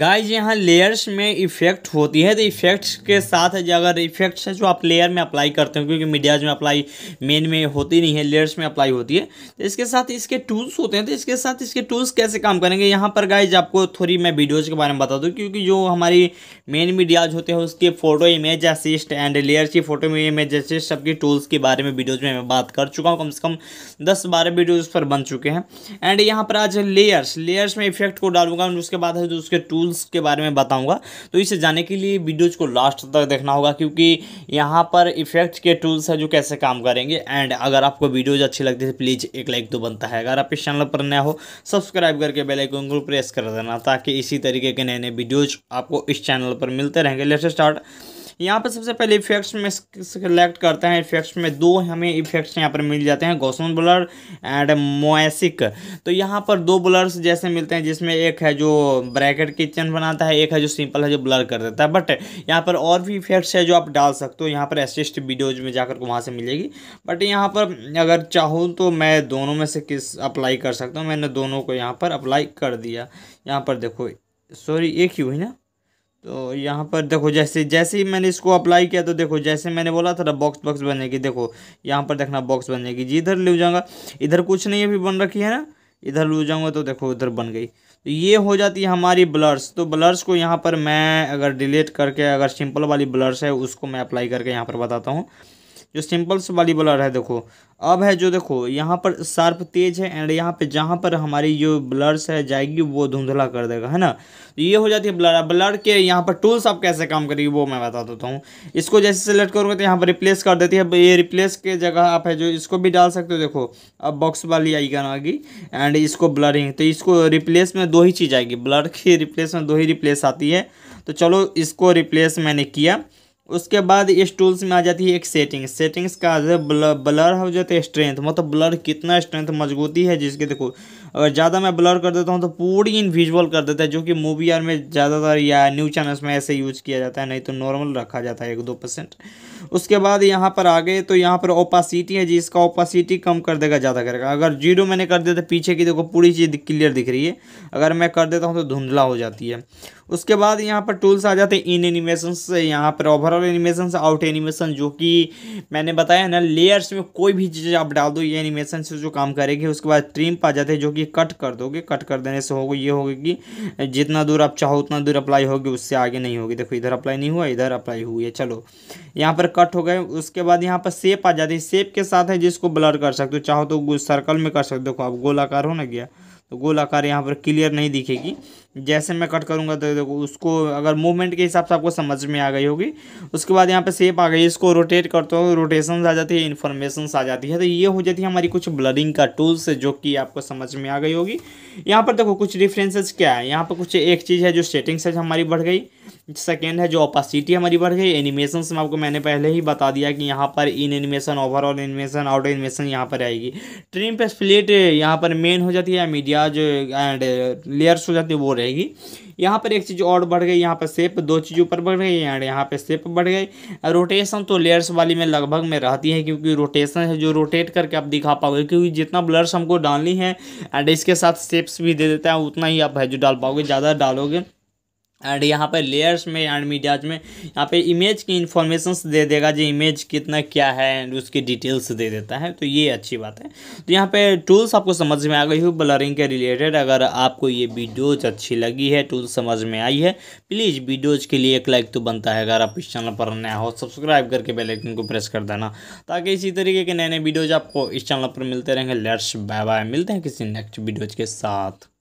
guys यहाँ layers में effect होती है तो इफेक्ट्स के साथ अगर इफेक्ट्स है जो आप लेयर में अप्लाई करते हो क्योंकि मीडियाज में अप्लाई मेन में होती नहीं है लेयर्स में अप्लाई होती है तो इसके साथ इसके टूल्स होते हैं तो इसके साथ इसके टूल्स कैसे काम करेंगे यहाँ पर गाइज आपको थोड़ी मैं वीडियोज़ के बारे में बता दूँ क्योंकि जो हमारी मेन मीडियाज होते हैं उसके photo image assist and layers की फोटो इमेज असिस्ट सबके टूल्स के बारे में वीडियोज़ में मैं बात कर चुका हूँ कम से कम दस बारह वीडियोज़ पर बन चुके हैं एंड यहाँ पर आज लेयर्स लेयर्स में इफेक्ट को डालूंगा उसके बाद उसके टूल्स टूल्स के बारे में बताऊंगा तो इसे जाने के लिए वीडियोज़ को लास्ट तक देखना होगा क्योंकि यहाँ पर इफेक्ट के टूल्स है जो कैसे काम करेंगे एंड अगर आपको वीडियोज़ अच्छी लगती है प्लीज़ एक लाइक तो बनता है अगर आप इस चैनल पर नया हो सब्सक्राइब करके बेल को प्रेस कर देना ताकि इसी तरीके के नए नए वीडियोज़ आपको इस चैनल पर मिलते रहेंगे लेटेस्ट स्टार्ट यहाँ पर सबसे पहले इफेक्ट्स में सेलेक्ट करते हैं इफेक्ट्स में दो हमें इफेक्ट्स यहाँ पर मिल जाते हैं गौसन बुलर एंड मोएसिक तो यहाँ पर दो बुलर्स जैसे मिलते हैं जिसमें एक है जो ब्रैकेट की चिन्ह बनाता है एक है जो सिंपल है जो ब्लर कर देता है बट यहाँ पर और भी इफेक्ट्स है जो आप डाल सकते हो यहाँ पर एसिस्ट वीडियोज में जाकर वहाँ से मिलेगी बट यहाँ पर अगर चाहूँ तो मैं दोनों में से किस अप्लाई कर सकता हूँ मैंने दोनों को यहाँ पर अप्लाई कर दिया यहाँ पर देखो सॉरी एक ही हुई ना तो यहाँ पर देखो जैसे जैसे ही मैंने इसको अप्लाई किया तो देखो जैसे मैंने बोला था ना बॉक्स बॉक्स बनेगी देखो यहाँ पर देखना बॉक्स बन जाएगी जी इधर ले जाऊँगा इधर कुछ नहीं अभी बन रखी है ना इधर ले जाऊँगा तो देखो उधर बन गई तो ये हो जाती है हमारी ब्लर्स तो ब्लर्स को यहाँ पर मैं अगर डिलीट करके अगर सिंपल वाली ब्लर्स है उसको मैं अप्लाई करके यहाँ पर बताता हूँ जो सिंपल्स वाली ब्लर है देखो अब है जो देखो यहाँ पर शार्प तेज है एंड यहाँ पे जहाँ पर हमारी जो ब्लर्स है जाएगी वो धुंधला कर देगा है ना तो ये हो जाती है ब्लर ब्लर के यहाँ पर टूल्स आप कैसे काम करेगी वो मैं बता देता हूँ इसको जैसे सेलेक्ट करोगे तो यहाँ पर रिप्लेस कर देती है ये रिप्लेस के जगह आप है जो इसको भी डाल सकते हो देखो अब बॉक्स वाली आइकन आ गई एंड इसको ब्लरिंग तो इसको रिप्लेस में दो ही चीज़ आएगी ब्लर की रिप्लेस में दो ही रिप्लेस आती है तो चलो इसको रिप्लेस मैंने किया उसके बाद इस टूल्स में आ जाती है एक सेटिंग्स सेटिंग्स का आ जाता है ब्लर हो जाते हैं स्ट्रेंथ मतलब ब्लर कितना स्ट्रेंथ मजबूती है जिसके देखो अगर ज़्यादा मैं ब्लर कर देता हूँ तो पूरी इनविजुअल कर देता है जो कि मूवी आर में ज़्यादातर या न्यूज़ चैनल्स में ऐसे यूज किया जाता है नहीं तो नॉर्मल रखा जाता है एक दो परसेंट उसके बाद यहाँ पर आ गए तो यहाँ पर ओपासिटी है जी इसका ओपासिटी कम कर देगा ज़्यादा करेगा अगर जीरो मैंने कर दिया तो पीछे की देखो पूरी चीज़ क्लियर दिख रही है अगर मैं कर देता हूँ तो धुंधला हो जाती है उसके बाद यहाँ पर टूल्स आ जाते हैं इन एनिमेशन से यहाँ पर ओवरऑल एनिमेशन से आउट एनिमेशन जो कि मैंने बताया ना लेयर्स में कोई भी चीज़ आप डाल दो ये एनिमेशन से जो काम करेगी उसके बाद ट्रिम पा जाते हैं जो कि कट कर दोगे कट कर देने से होगा ये होगी कि जितना दूर आप चाहो उतना दूर अप्लाई होगी उससे आगे नहीं होगी देखो इधर अप्लाई नहीं हुआ इधर अप्लाई हुई है चलो यहाँ पर कट हो गए उसके बाद यहाँ पर सेप आ जाती है सेप के साथ है जिसको ब्लर कर सकते हो चाहो तो सर्कल में कर सकते हो आप गोलाकार हो ना गया तो गोलाकार यहाँ पर क्लियर नहीं दिखेगी जैसे मैं कट करूँगा तो देखो उसको अगर मूवमेंट के हिसाब से आपको समझ में आ गई होगी उसके बाद यहाँ पर सेप आ गई इसको रोटेट करते हो रोटेशन आ जाती है इन्फॉर्मेशन आ जाती है तो ये हो जाती है हमारी कुछ ब्लरिंग का टूल्स जो कि आपको समझ में आ गई होगी यहाँ पर देखो कुछ डिफ्रेंसेज क्या है यहाँ पर कुछ एक चीज़ है जो सेटिंग्स है हमारी बढ़ गई सेकेंड है जो ऑपासिटी हमारी बढ़ गई एनिमेशन में आपको मैंने पहले ही बता दिया कि यहाँ पर in animation overall animation out animation यहाँ पर आएगी ट्रिम पे स्प्लिट यहाँ पर मेन हो जाती है मीडिया जो एंड लेयर्स हो जाती है वो रहेगी यहाँ पर एक चीज़ और बढ़ गई यहाँ पर सेप दो चीज़ ऊपर बढ़ गई एंड यहाँ पर सेप बढ़ गई रोटेशन तो लेयर्स वाली में लगभग में रहती है क्योंकि रोटेशन है जो रोटेट करके आप दिखा पाओगे क्योंकि जितना ब्लर्स हमको डालनी है एंड इसके साथ सेप्स भी दे देता है उतना ही आप है जो डाल पाओगे ज़्यादा डालोगे एंड यहाँ पर लेयर्स में एंड मीडियाज में यहाँ पे इमेज की इन्फॉर्मेशंस दे देगा जो इमेज कितना क्या है एंड उसकी डिटेल्स दे देता है तो ये अच्छी बात है तो यहाँ पे टूल्स आपको समझ में आ गई हो ब्लरिंग के रिलेटेड अगर आपको ये वीडियोज अच्छी लगी है टूल्स समझ में आई है प्लीज़ वीडियोज के लिए एक लाइक तो बनता है अगर आप इस चैनल पर नया हो सब्सक्राइब करके बेलाइकन को प्रेस कर देना ताकि इसी तरीके के नए नए वीडियोज आपको इस चैनल पर मिलते रहेंगे लेट्स बाय बाय मिलते हैं किसी नेक्स्ट वीडियोज के साथ